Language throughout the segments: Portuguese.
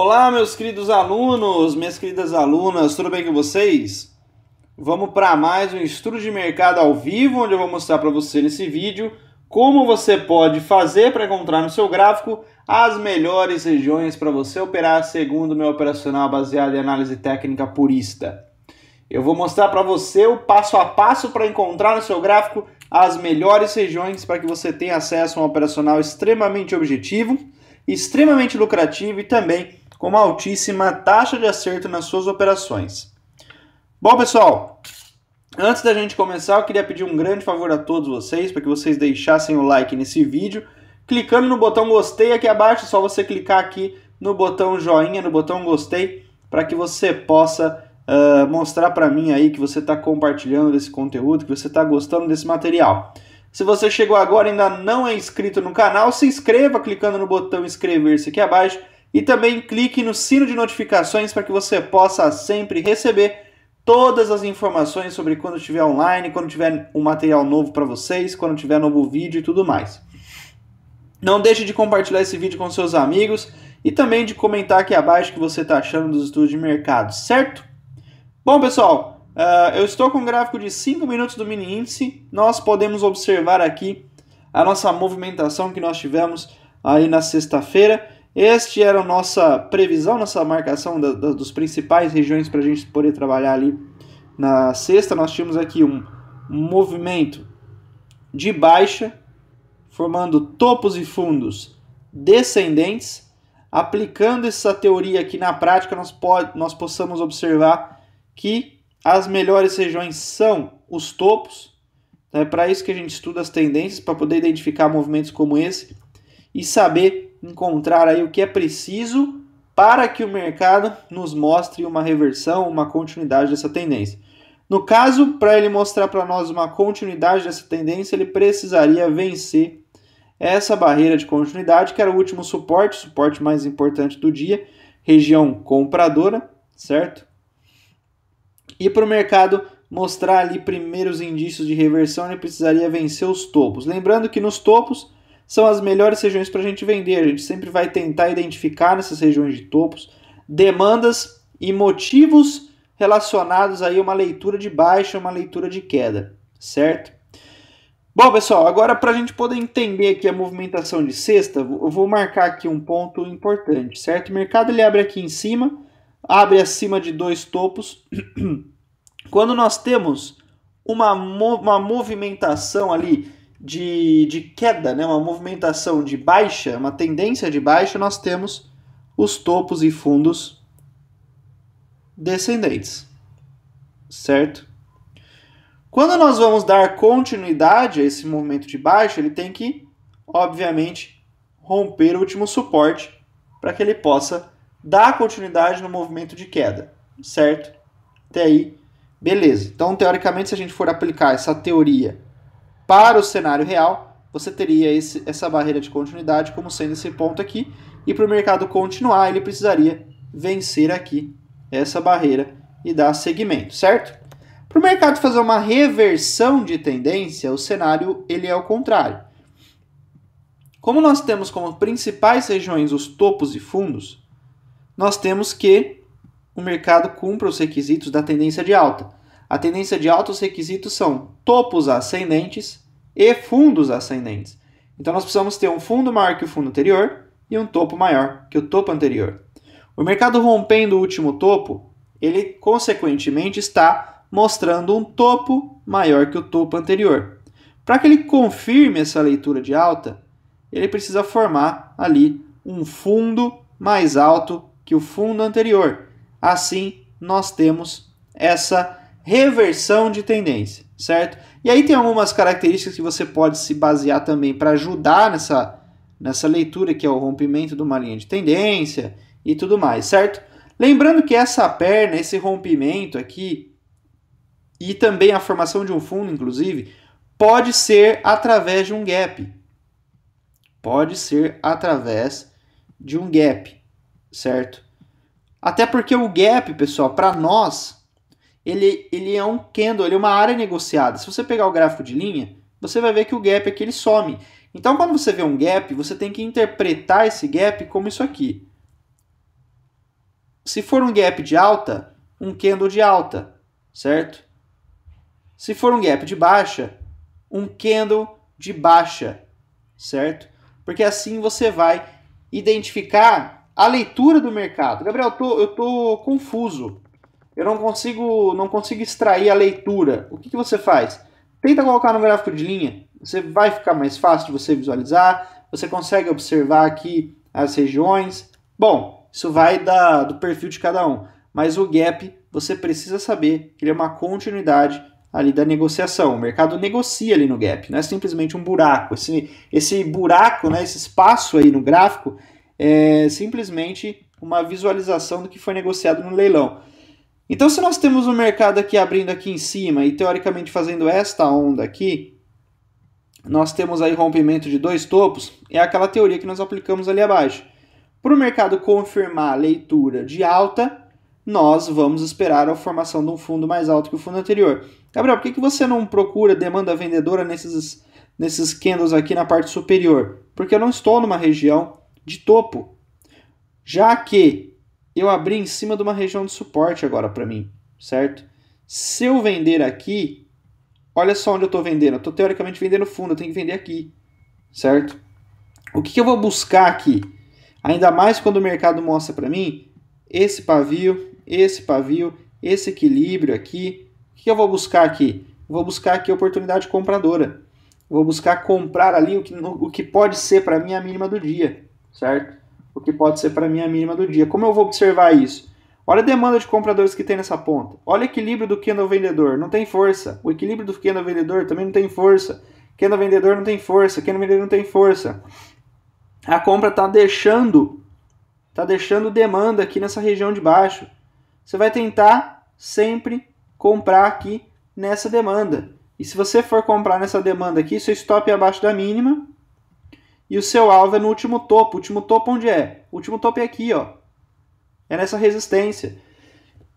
Olá, meus queridos alunos, minhas queridas alunas, tudo bem com vocês? Vamos para mais um estudo de mercado ao vivo, onde eu vou mostrar para você nesse vídeo como você pode fazer para encontrar no seu gráfico as melhores regiões para você operar segundo meu operacional baseado em análise técnica purista. Eu vou mostrar para você o passo a passo para encontrar no seu gráfico as melhores regiões para que você tenha acesso a um operacional extremamente objetivo, extremamente lucrativo e também com uma altíssima taxa de acerto nas suas operações. Bom, pessoal, antes da gente começar, eu queria pedir um grande favor a todos vocês para que vocês deixassem o like nesse vídeo. Clicando no botão gostei aqui abaixo, é só você clicar aqui no botão joinha, no botão gostei, para que você possa uh, mostrar para mim aí que você está compartilhando desse conteúdo, que você está gostando desse material. Se você chegou agora e ainda não é inscrito no canal, se inscreva clicando no botão inscrever-se aqui abaixo e também clique no sino de notificações para que você possa sempre receber todas as informações sobre quando estiver online, quando tiver um material novo para vocês, quando tiver novo vídeo e tudo mais. Não deixe de compartilhar esse vídeo com seus amigos e também de comentar aqui abaixo o que você está achando dos estudos de mercado, certo? Bom, pessoal, ah, eu estou com um gráfico de 5 minutos do mini índice. Nós podemos observar aqui a nossa movimentação que nós tivemos aí na sexta-feira. Este era a nossa previsão, nossa marcação da, da, dos principais regiões para a gente poder trabalhar ali na sexta. Nós tínhamos aqui um movimento de baixa, formando topos e fundos descendentes. Aplicando essa teoria aqui na prática, nós, pode, nós possamos observar que as melhores regiões são os topos. Então é para isso que a gente estuda as tendências, para poder identificar movimentos como esse e saber encontrar aí o que é preciso para que o mercado nos mostre uma reversão, uma continuidade dessa tendência. No caso, para ele mostrar para nós uma continuidade dessa tendência, ele precisaria vencer essa barreira de continuidade, que era o último suporte, o suporte mais importante do dia, região compradora, certo? E para o mercado mostrar ali primeiros indícios de reversão, ele precisaria vencer os topos. Lembrando que nos topos são as melhores regiões para a gente vender. A gente sempre vai tentar identificar nessas regiões de topos demandas e motivos relacionados aí a uma leitura de baixa, uma leitura de queda, certo? Bom, pessoal, agora para a gente poder entender aqui a movimentação de sexta, eu vou marcar aqui um ponto importante, certo? O mercado ele abre aqui em cima, abre acima de dois topos. Quando nós temos uma, uma movimentação ali de, de queda, né, uma movimentação de baixa, uma tendência de baixa, nós temos os topos e fundos descendentes, certo? Quando nós vamos dar continuidade a esse movimento de baixa, ele tem que, obviamente, romper o último suporte para que ele possa dar continuidade no movimento de queda, certo? Até aí, beleza. Então, teoricamente, se a gente for aplicar essa teoria para o cenário real, você teria esse, essa barreira de continuidade como sendo esse ponto aqui. E para o mercado continuar, ele precisaria vencer aqui essa barreira e dar seguimento, certo? Para o mercado fazer uma reversão de tendência, o cenário ele é o contrário. Como nós temos como principais regiões os topos e fundos, nós temos que o mercado cumpra os requisitos da tendência de alta. A tendência de altos requisitos são topos ascendentes e fundos ascendentes. Então nós precisamos ter um fundo maior que o fundo anterior e um topo maior que o topo anterior. O mercado rompendo o último topo, ele consequentemente está mostrando um topo maior que o topo anterior. Para que ele confirme essa leitura de alta, ele precisa formar ali um fundo mais alto que o fundo anterior. Assim, nós temos essa reversão de tendência, certo? E aí tem algumas características que você pode se basear também para ajudar nessa, nessa leitura, que é o rompimento de uma linha de tendência e tudo mais, certo? Lembrando que essa perna, esse rompimento aqui, e também a formação de um fundo, inclusive, pode ser através de um gap. Pode ser através de um gap, certo? Até porque o gap, pessoal, para nós, ele, ele é um candle, ele é uma área negociada. Se você pegar o gráfico de linha, você vai ver que o gap aqui ele some. Então, quando você vê um gap, você tem que interpretar esse gap como isso aqui. Se for um gap de alta, um candle de alta, certo? Se for um gap de baixa, um candle de baixa, certo? Porque assim você vai identificar a leitura do mercado. Gabriel, eu tô, eu tô confuso eu não consigo, não consigo extrair a leitura. O que, que você faz? Tenta colocar no gráfico de linha. Você vai ficar mais fácil de você visualizar. Você consegue observar aqui as regiões. Bom, isso vai da, do perfil de cada um. Mas o gap você precisa saber que ele é uma continuidade ali da negociação. O mercado negocia ali no gap, não é simplesmente um buraco. Esse, esse buraco, né, esse espaço aí no gráfico, é simplesmente uma visualização do que foi negociado no leilão. Então, se nós temos o um mercado aqui abrindo aqui em cima e teoricamente fazendo esta onda aqui, nós temos aí rompimento de dois topos, é aquela teoria que nós aplicamos ali abaixo. Para o mercado confirmar a leitura de alta, nós vamos esperar a formação de um fundo mais alto que o fundo anterior. Gabriel, por que, que você não procura demanda vendedora nesses, nesses candles aqui na parte superior? Porque eu não estou numa região de topo. Já que eu abri em cima de uma região de suporte agora para mim, certo? Se eu vender aqui, olha só onde eu estou vendendo. Eu estou teoricamente vendendo fundo, eu tenho que vender aqui, certo? O que, que eu vou buscar aqui? Ainda mais quando o mercado mostra para mim esse pavio, esse pavio, esse equilíbrio aqui. O que, que eu vou buscar aqui? vou buscar aqui oportunidade compradora. vou buscar comprar ali o que, o que pode ser para mim a mínima do dia, certo? o que pode ser para mim a mínima do dia. Como eu vou observar isso? Olha a demanda de compradores que tem nessa ponta. Olha o equilíbrio do candle vendedor, não tem força. O equilíbrio do candle vendedor também não tem força. Candle vendedor não tem força, candle vendedor não tem força. A compra está deixando, tá deixando demanda aqui nessa região de baixo. Você vai tentar sempre comprar aqui nessa demanda. E se você for comprar nessa demanda aqui, seu stop é abaixo da mínima, e o seu alvo é no último topo. O último topo onde é? O último topo é aqui, ó. É nessa resistência.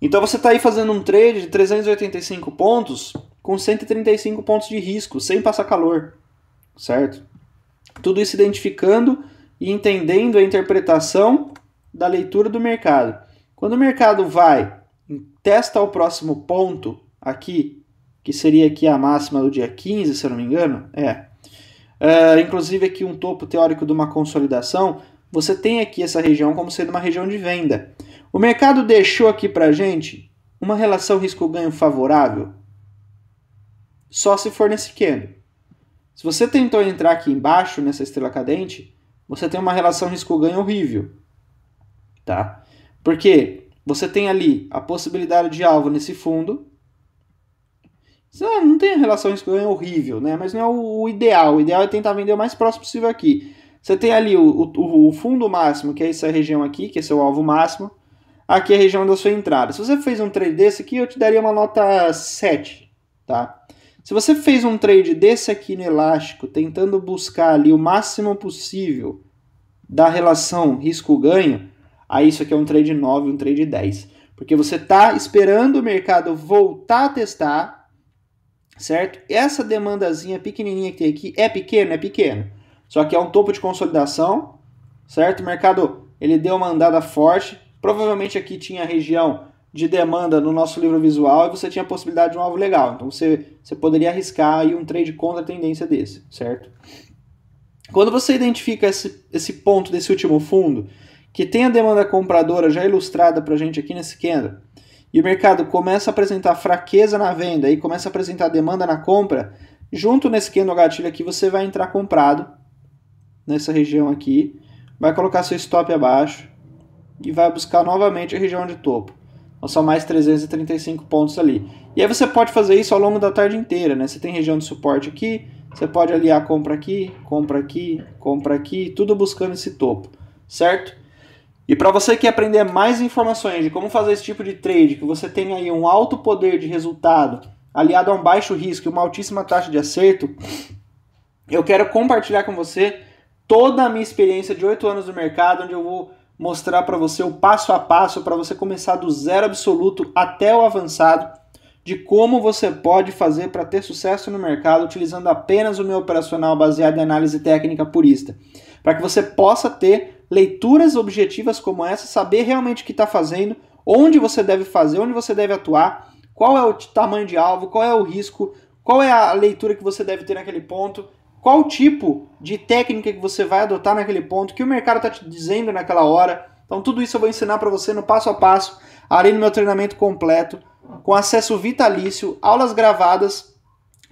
Então você está aí fazendo um trade de 385 pontos com 135 pontos de risco, sem passar calor, certo? Tudo isso identificando e entendendo a interpretação da leitura do mercado. Quando o mercado vai, testa o próximo ponto aqui, que seria aqui a máxima do dia 15, se eu não me engano, é, uh, inclusive aqui um topo teórico de uma consolidação, você tem aqui essa região como sendo uma região de venda. O mercado deixou aqui para gente uma relação risco-ganho favorável, só se for nesse candle. Se você tentou entrar aqui embaixo nessa estrela cadente, você tem uma relação risco-ganho horrível, tá? Porque você tem ali a possibilidade de alvo nesse fundo, Sabe, é, não tem relação é horrível, né? Mas não é o, ideal. O ideal é tentar vender o mais próximo possível aqui. Você tem ali o, o, o fundo máximo, que é essa região aqui, que é seu alvo máximo. Aqui é a região da sua entrada. Se você fez um trade desse aqui, eu te daria uma nota 7, tá? Se você fez um trade desse aqui no elástico, tentando buscar ali o máximo possível da relação risco-ganho, aí isso aqui é um trade 9, um trade 10. Porque você está esperando o mercado voltar a testar, certo? Essa demandazinha pequenininha que tem aqui é pequena, é pequena. Só que é um topo de consolidação, certo? O mercado ele deu uma andada forte. Provavelmente aqui tinha região de demanda no nosso livro visual e você tinha a possibilidade de um alvo legal. Então você, você poderia arriscar aí um trade contra a tendência desse, certo? Quando você identifica esse, esse ponto desse último fundo, que tem a demanda compradora já ilustrada para a gente aqui nesse candle, e o mercado começa a apresentar fraqueza na venda e começa a apresentar demanda na compra, junto nesse candle gatilho aqui você vai entrar comprado nessa região aqui, vai colocar seu stop abaixo e vai buscar novamente a região de topo. Então são mais 335 pontos ali. E aí você pode fazer isso ao longo da tarde inteira, né? Você tem região de suporte aqui, você pode aliar compra aqui, compra aqui, compra aqui, tudo buscando esse topo, certo? E para você que aprender mais informações de como fazer esse tipo de trade, que você tem aí um alto poder de resultado, aliado a um baixo risco e uma altíssima taxa de acerto, eu quero compartilhar com você toda a minha experiência de 8 anos no mercado, onde eu vou mostrar para você o passo a passo para você começar do zero absoluto até o avançado, de como você pode fazer para ter sucesso no mercado utilizando apenas o meu operacional baseado em análise técnica purista, para que você possa ter leituras objetivas como essa, saber realmente o que está fazendo, onde você deve fazer, onde você deve atuar, qual é o tamanho de alvo, qual é o risco, qual é a leitura que você deve ter naquele ponto, qual tipo de técnica que você vai adotar naquele ponto, que o mercado está te dizendo naquela hora. Então tudo isso eu vou ensinar para você no passo a passo, ali no meu treinamento completo, com acesso vitalício, aulas gravadas,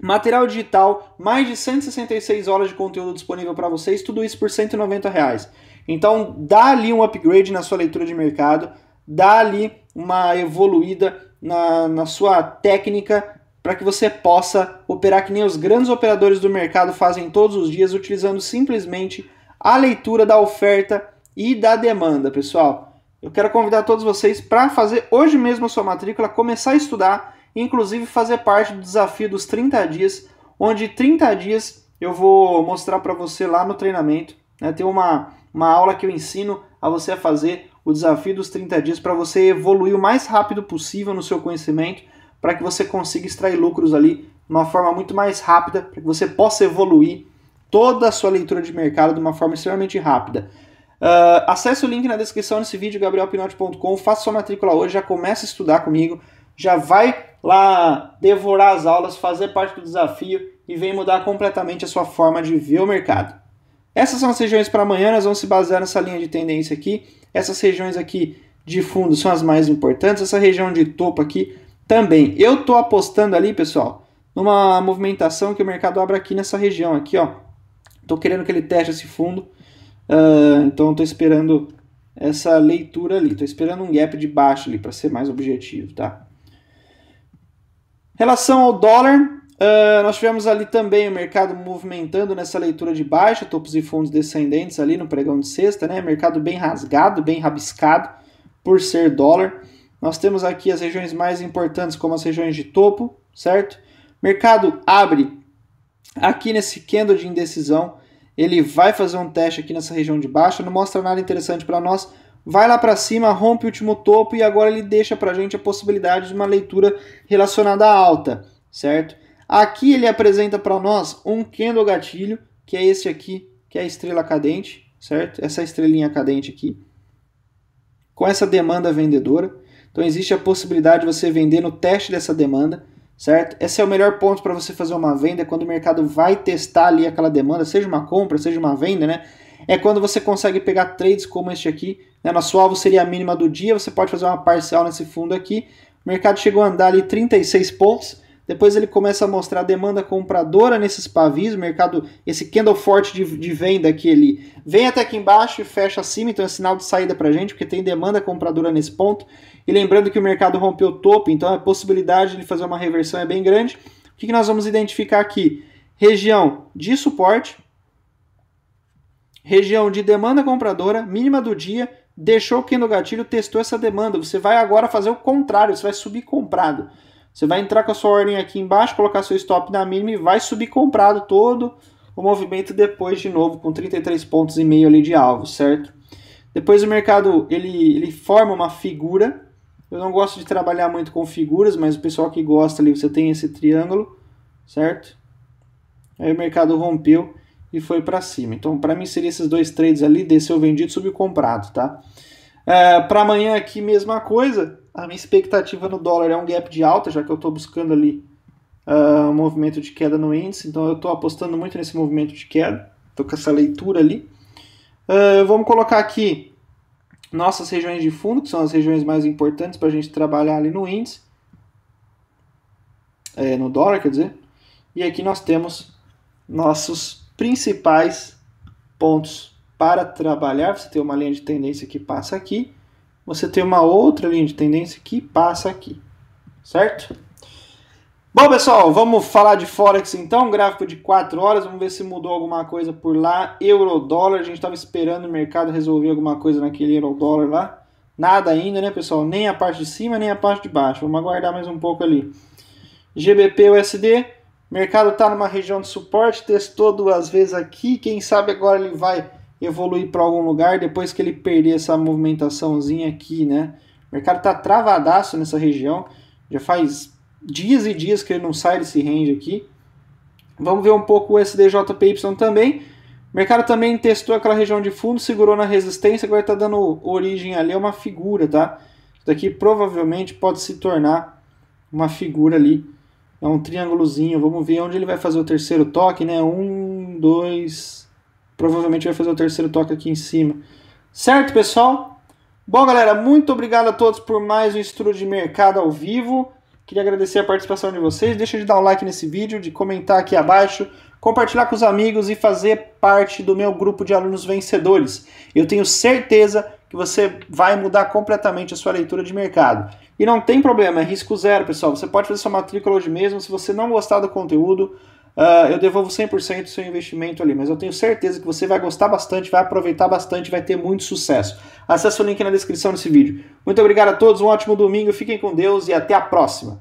material digital, mais de 166 horas de conteúdo disponível para vocês, tudo isso por 190 reais. Então, dá ali um upgrade na sua leitura de mercado, dá ali uma evoluída na, na sua técnica para que você possa operar que nem os grandes operadores do mercado fazem todos os dias, utilizando simplesmente a leitura da oferta e da demanda, pessoal. Eu quero convidar todos vocês para fazer hoje mesmo a sua matrícula, começar a estudar, inclusive fazer parte do desafio dos 30 dias, onde 30 dias eu vou mostrar para você lá no treinamento. Né? Tem uma, uma aula que eu ensino a você a fazer o desafio dos 30 dias para você evoluir o mais rápido possível no seu conhecimento, para que você consiga extrair lucros ali de uma forma muito mais rápida, para que você possa evoluir toda a sua leitura de mercado de uma forma extremamente rápida. Uh, acesse o link na descrição desse vídeo, gabrielpinote.com, faça sua matrícula hoje, já começa a estudar comigo, já vai lá devorar as aulas, fazer parte do desafio e vem mudar completamente a sua forma de ver o mercado. Essas são as regiões para amanhã, nós vamos se basear nessa linha de tendência aqui. Essas regiões aqui de fundo são as mais importantes, essa região de topo aqui também. Eu estou apostando ali, pessoal, numa movimentação que o mercado abra aqui nessa região aqui, ó. Estou querendo que ele teste esse fundo, uh, então estou esperando essa leitura ali. Estou esperando um gap de baixo ali, para ser mais objetivo, tá? Relação ao dólar, Uh, nós tivemos ali também o mercado movimentando nessa leitura de baixa, topos e fundos descendentes ali no pregão de sexta, né? Mercado bem rasgado, bem rabiscado por ser dólar. Nós temos aqui as regiões mais importantes como as regiões de topo, certo? Mercado abre aqui nesse candle de indecisão, ele vai fazer um teste aqui nessa região de baixa, não mostra nada interessante para nós. Vai lá para cima, rompe o último topo e agora ele deixa para a gente a possibilidade de uma leitura relacionada à alta, certo? Aqui ele apresenta para nós um candle gatilho, que é esse aqui, que é a estrela cadente, certo? Essa estrelinha cadente aqui. Com essa demanda vendedora. Então existe a possibilidade de você vender no teste dessa demanda, certo? Esse é o melhor ponto para você fazer uma venda, é quando o mercado vai testar ali aquela demanda, seja uma compra, seja uma venda, né? É quando você consegue pegar trades como este aqui, né? Nosso alvo seria a mínima do dia, você pode fazer uma parcial nesse fundo aqui. O mercado chegou a andar ali 36 pontos, depois ele começa a mostrar a demanda compradora nesses pavis, mercado, esse candle forte de, de venda que ele vem até aqui embaixo e fecha acima, então é sinal de saída para gente, porque tem demanda compradora nesse ponto. E lembrando que o mercado rompeu o topo, então a possibilidade de ele fazer uma reversão é bem grande. O que, que nós vamos identificar aqui? Região de suporte, região de demanda compradora, mínima do dia, deixou o candle gatilho, testou essa demanda. Você vai agora fazer o contrário, você vai subir comprado. Você vai entrar com a sua ordem aqui embaixo, colocar seu stop na mínima e vai subir comprado todo o movimento depois de novo com 33 pontos e meio ali de alvo, certo? Depois o mercado ele, ele forma uma figura. Eu não gosto de trabalhar muito com figuras, mas o pessoal que gosta ali, você tem esse triângulo, certo? Aí o mercado rompeu e foi para cima. Então, para mim, seria esses dois trades ali, desceu vendido, subiu comprado, tá? É, para amanhã aqui, mesma coisa. A minha expectativa no dólar é um gap de alta, já que eu estou buscando ali uh, um movimento de queda no índice, então eu estou apostando muito nesse movimento de queda, estou com essa leitura ali. Uh, vamos colocar aqui nossas regiões de fundo, que são as regiões mais importantes para a gente trabalhar ali no índice, é, no dólar, quer dizer. E aqui nós temos nossos principais pontos para trabalhar. Você tem uma linha de tendência que passa aqui você tem uma outra linha de tendência que passa aqui, certo? Bom, pessoal, vamos falar de Forex então, gráfico de 4 horas, vamos ver se mudou alguma coisa por lá. Euro dólar, a gente estava esperando o mercado resolver alguma coisa naquele euro dólar lá. Nada ainda, né, pessoal? Nem a parte de cima, nem a parte de baixo. Vamos aguardar mais um pouco ali. GBP USD, mercado está numa região de suporte, testou duas vezes aqui, quem sabe agora ele vai evoluir para algum lugar depois que ele perder essa movimentaçãozinha aqui, né? O mercado está travadaço nessa região. Já faz dias e dias que ele não sai desse range aqui. Vamos ver um pouco o SDJPY também. O mercado também testou aquela região de fundo, segurou na resistência, agora está dando origem ali a uma figura, tá? Isso daqui provavelmente pode se tornar uma figura ali, é um triângulozinho. Vamos ver onde ele vai fazer o terceiro toque, né? Um, dois, Provavelmente vai fazer o terceiro toque aqui em cima. Certo, pessoal? Bom, galera, muito obrigado a todos por mais um estudo de mercado ao vivo. Queria agradecer a participação de vocês. Deixa de dar um like nesse vídeo, de comentar aqui abaixo, compartilhar com os amigos e fazer parte do meu grupo de alunos vencedores. Eu tenho certeza que você vai mudar completamente a sua leitura de mercado. E não tem problema, é risco zero, pessoal. Você pode fazer sua matrícula hoje mesmo. Se você não gostar do conteúdo, Uh, eu devolvo 100% do seu investimento ali, mas eu tenho certeza que você vai gostar bastante, vai aproveitar bastante, vai ter muito sucesso. Acesse o link na descrição desse vídeo. Muito obrigado a todos, um ótimo domingo, fiquem com Deus e até a próxima!